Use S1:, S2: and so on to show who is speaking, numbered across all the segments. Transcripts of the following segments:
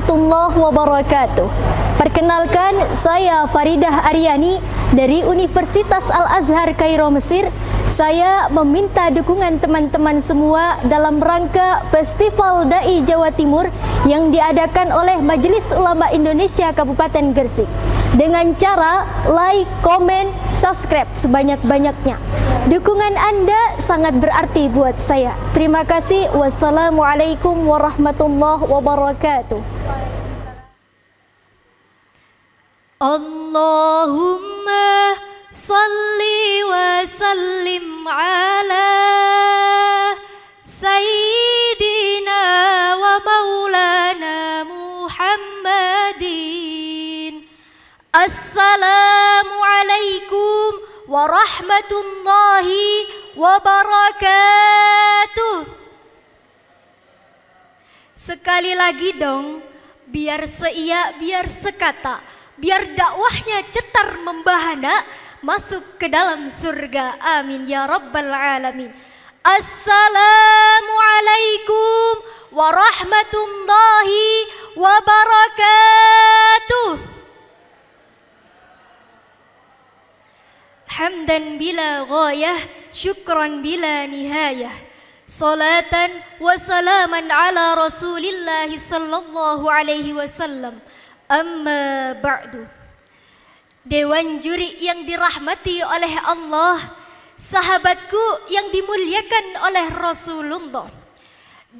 S1: warahmatullahi wabarakatuh. Perkenalkan, saya Faridah Aryani dari Universitas Al-Azhar Kairo Mesir. Saya meminta dukungan teman-teman semua dalam rangka Festival Dai Jawa Timur yang diadakan oleh Majelis Ulama Indonesia Kabupaten Gersik dengan cara like, komen, subscribe sebanyak-banyaknya. Dukungan Anda sangat berarti buat saya. Terima kasih. Wassalamualaikum warahmatullahi wabarakatuh. Allahumma salli wa sallim ala Sayyidina wa maulana Muhammadin Assalamu warahmatullahi wabarakatuh. Sekali lagi dong, biar seia, biar sekata, biar dakwahnya cetar membahana, masuk ke dalam surga. Amin ya rabbal alamin. Assalamualaikum warahmatullahi wabarakatuh. hamdan bila ghayah syukran bila nihayah salatan wa salaman ala rasulillahi sallallahu alaihi wasallam amma ba'du Dewan juri yang dirahmati oleh Allah sahabatku yang dimuliakan oleh Rasulullah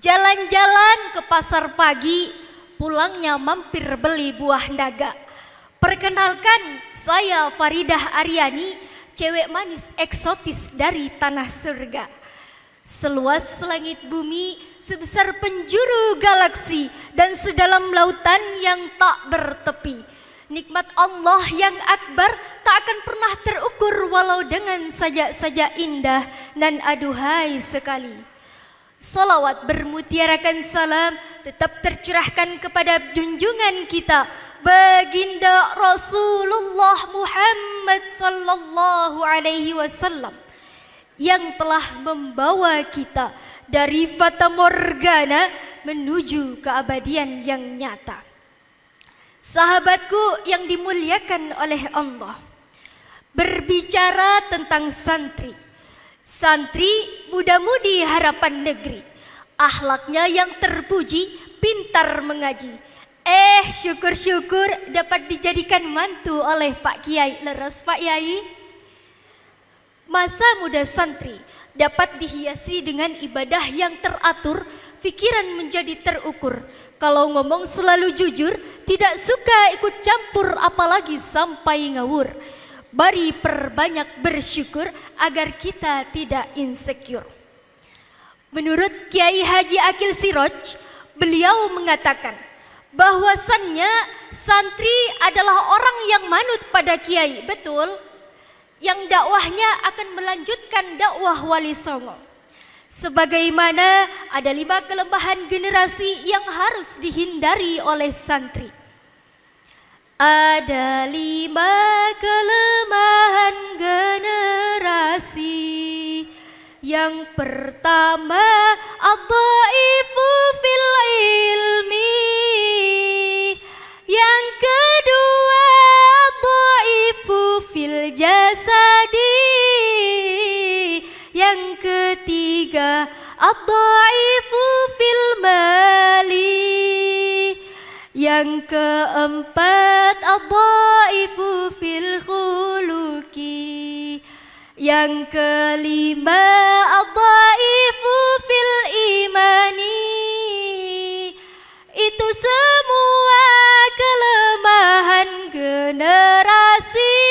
S1: jalan-jalan ke pasar pagi pulangnya mampir beli buah naga perkenalkan saya Faridah Aryani cewek manis eksotis dari tanah surga. Seluas langit bumi, sebesar penjuru galaksi, dan sedalam lautan yang tak bertepi. Nikmat Allah yang akbar tak akan pernah terukur walau dengan saja saja indah dan aduhai sekali. Salawat bermutiarakan salam tetap tercurahkan kepada junjungan kita baginda Rasulullah Muhammad sallallahu alaihi wasallam yang telah membawa kita dari fata morgana menuju keabadian yang nyata. Sahabatku yang dimuliakan oleh Allah, berbicara tentang santri. Santri muda-mudi harapan negeri, ahlaknya yang terpuji, pintar mengaji, Eh, syukur-syukur dapat dijadikan mantu oleh Pak Kiai Leres Pak Yai. Masa muda santri dapat dihiasi dengan ibadah yang teratur, pikiran menjadi terukur. Kalau ngomong selalu jujur, tidak suka ikut campur apalagi sampai ngawur. Bari perbanyak bersyukur agar kita tidak insecure. Menurut Kiai Haji Akil Siroj, beliau mengatakan, bahwasannya santri adalah orang yang manut pada kiai, betul? Yang dakwahnya akan melanjutkan dakwah wali songo. Sebagaimana ada lima kelemahan generasi yang harus dihindari oleh santri. Ada lima kelemahan generasi. Yang pertama, al ketiga Ad-da'ifu fil mali Yang keempat Ad-da'ifu fil khuluki Yang kelima Ad-da'ifu fil imani Itu semua kelemahan generasi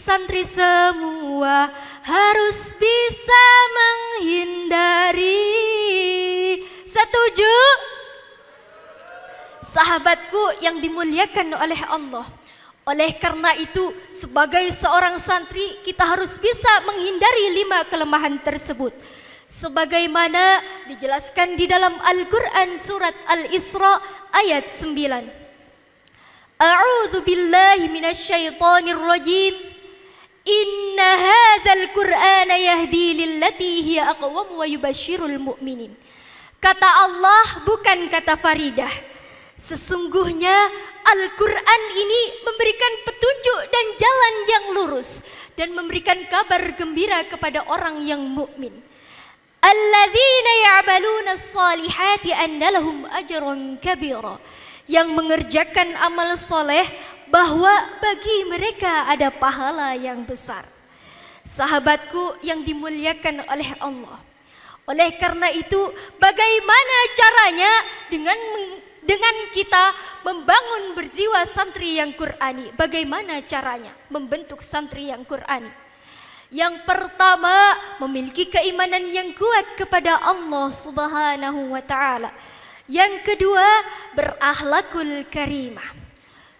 S1: Santri semua jiwa harus bisa menghindari. Setuju? Sahabatku yang dimuliakan oleh Allah. Oleh karena itu, sebagai seorang santri, kita harus bisa menghindari lima kelemahan tersebut. Sebagaimana dijelaskan di dalam Al-Quran surat Al-Isra ayat 9. A'udzu billahi minasyaitonir rajim. Inna hadzal Qur'ana yahdi lillati hiya aqwam wa yubashshirul mu'minin. Kata Allah bukan kata Faridah. Sesungguhnya Al-Qur'an ini memberikan petunjuk dan jalan yang lurus dan memberikan kabar gembira kepada orang yang mukmin. Alladzina ya'maluna salihati annalahum ajrun kabira. Yang mengerjakan amal soleh bahwa bagi mereka ada pahala yang besar. Sahabatku yang dimuliakan oleh Allah. Oleh karena itu, bagaimana caranya dengan dengan kita membangun berjiwa santri yang Qur'ani? Bagaimana caranya membentuk santri yang Qur'ani? Yang pertama, memiliki keimanan yang kuat kepada Allah Subhanahu wa taala. Yang kedua, berakhlakul karimah.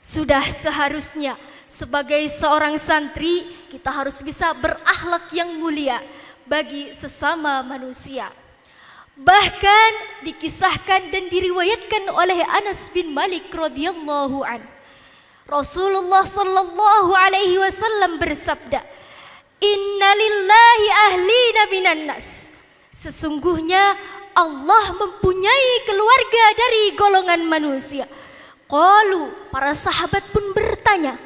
S1: Sudah seharusnya sebagai seorang santri kita harus bisa berakhlak yang mulia bagi sesama manusia. Bahkan dikisahkan dan diriwayatkan oleh Anas bin Malik radhiyallahu an. Rasulullah sallallahu alaihi wasallam bersabda, "Innalillahi ahlina minan nas." Sesungguhnya Allah mempunyai keluarga dari golongan manusia. Qalu, para sahabat pun bertanya,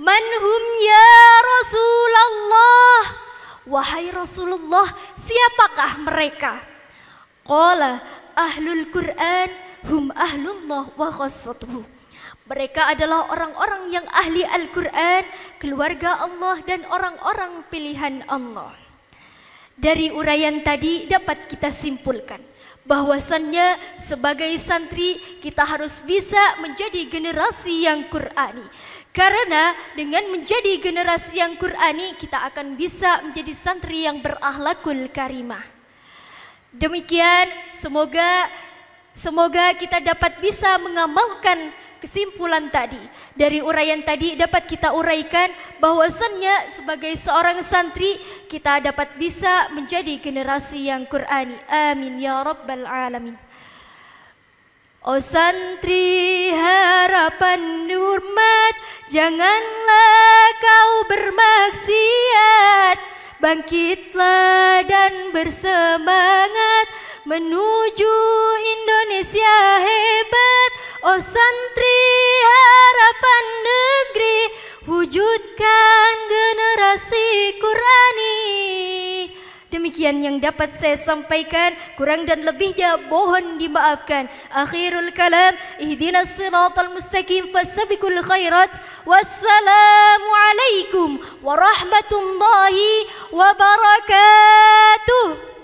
S1: Manhum ya Rasulullah? Wahai Rasulullah, siapakah mereka? Qala ahlul Quran hum ahlullah wa khassatuhu. Mereka adalah orang-orang yang ahli Al-Quran, keluarga Allah dan orang-orang pilihan Allah. Dari urayan tadi dapat kita simpulkan bahwasannya sebagai santri kita harus bisa menjadi generasi yang Qur'ani. Karena dengan menjadi generasi yang Qur'ani kita akan bisa menjadi santri yang berahlakul karimah. Demikian semoga semoga kita dapat bisa mengamalkan kesimpulan tadi dari uraian tadi dapat kita uraikan bahwasannya sebagai seorang santri kita dapat bisa menjadi generasi yang Qur'ani amin ya rabbal alamin Oh santri harapan hormat Janganlah kau bermaksiat Bangkitlah dan bersemangat Menuju Indonesia hebat Oh santri harapan negeri Wujudkan generasi Qurani Demikian yang dapat saya sampaikan Kurang dan lebihnya mohon dimaafkan Akhirul kalam Ihdina siratal mustaqim Fasabikul khairat Wassalamualaikum Warahmatullahi Wabarakatuh